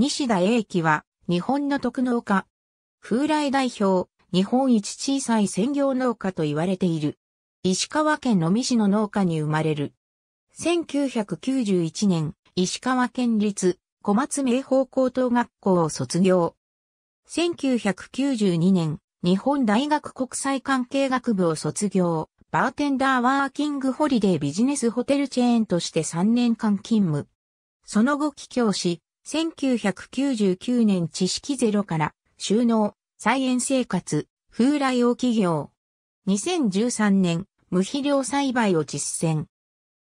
西田英機は、日本の特農家。風来代表、日本一小さい専業農家と言われている。石川県能美市の農家に生まれる。1991年、石川県立小松明宝高等学校を卒業。1992年、日本大学国際関係学部を卒業。バーテンダーワーキングホリデービジネスホテルチェーンとして3年間勤務。その後帰郷し、1999年知識ゼロから収納、菜園生活、風来を企業。2013年、無肥料栽培を実践。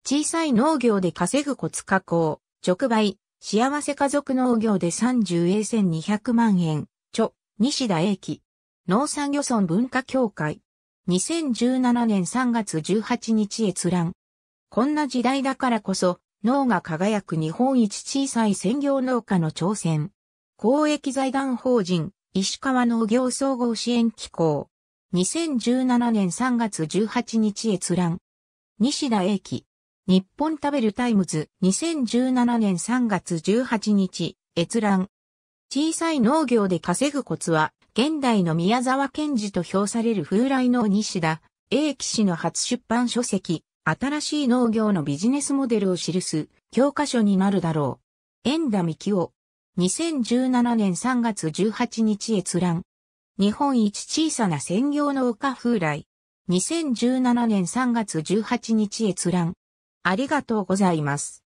小さい農業で稼ぐコツ加工、直売、幸せ家族農業で 30A1200 万円、著、西田英樹。農産漁村文化協会。2017年3月18日閲覧。こんな時代だからこそ、脳が輝く日本一小さい専業農家の挑戦。公益財団法人、石川農業総合支援機構。2017年3月18日閲覧。西田英樹。日本食べるタイムズ。2017年3月18日閲覧。小さい農業で稼ぐコツは、現代の宮沢賢治と評される風来の西田、英樹氏の初出版書籍、新しい農業のビジネスモデルを記す教科書になるだろう。円田幹夫。2017年3月18日閲覧。日本一小さな専業農家風来。2017年3月18日閲覧。ありがとうございます。